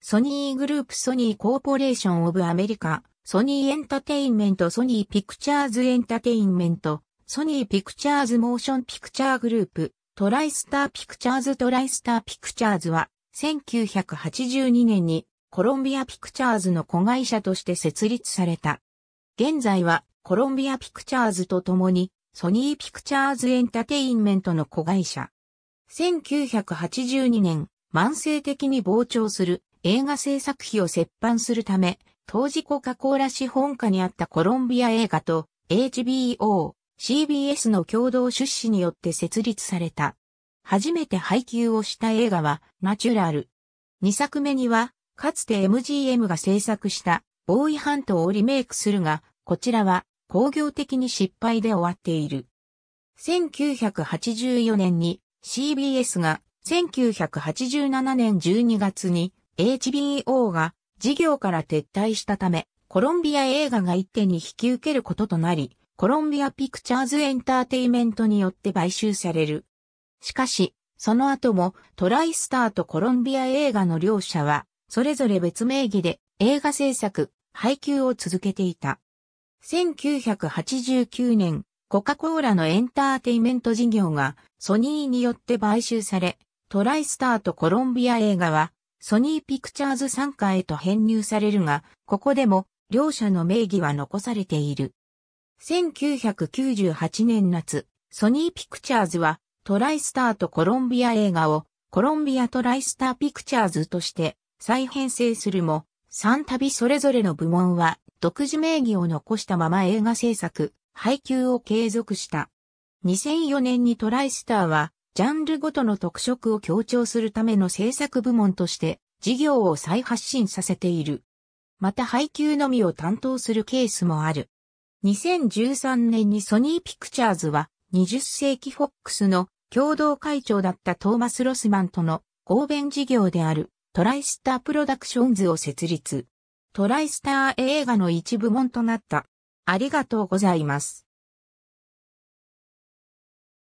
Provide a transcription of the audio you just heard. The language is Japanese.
ソニーグループソニーコーポレーションオブアメリカ、ソニーエンタテインメントソニーピクチャーズエンタテインメント、ソニーピクチャーズモーションピクチャーグループ、トライスターピクチャーズトライスターピクチャーズは、1982年にコロンビアピクチャーズの子会社として設立された。現在はコロンビアピクチャーズと共にソニーピクチャーズエンタテインメントの子会社。1982年、慢性的に膨張する映画制作費を折半するため、当時コカ・コーラ資本下にあったコロンビア映画と HBO、CBS の共同出資によって設立された。初めて配給をした映画はナチュラル。2作目には、かつて MGM が制作したボーイハントをリメイクするが、こちらは工業的に失敗で終わっている。1984年に CBS が1987年12月に HBO が事業から撤退したため、コロンビア映画が一手に引き受けることとなり、コロンビアピクチャーズエンターテイメントによって買収される。しかし、その後もトライスターとコロンビア映画の両者は、それぞれ別名義で映画制作、配給を続けていた。1989年、コカ・コーラのエンターテイメント事業がソニーによって買収され、トライスターとコロンビア映画はソニーピクチャーズ参加へと編入されるが、ここでも両者の名義は残されている。1998年夏、ソニーピクチャーズはトライスターとコロンビア映画をコロンビアトライスターピクチャーズとして再編成するも、3度それぞれの部門は独自名義を残したまま映画制作、配給を継続した。2004年にトライスターはジャンルごとの特色を強調するための制作部門として事業を再発信させている。また配給のみを担当するケースもある。2013年にソニーピクチャーズは20世紀フォックスの共同会長だったトーマス・ロスマンとの合弁事業であるトライスタープロダクションズを設立。トライスター映画の一部門となった。ありがとうございます。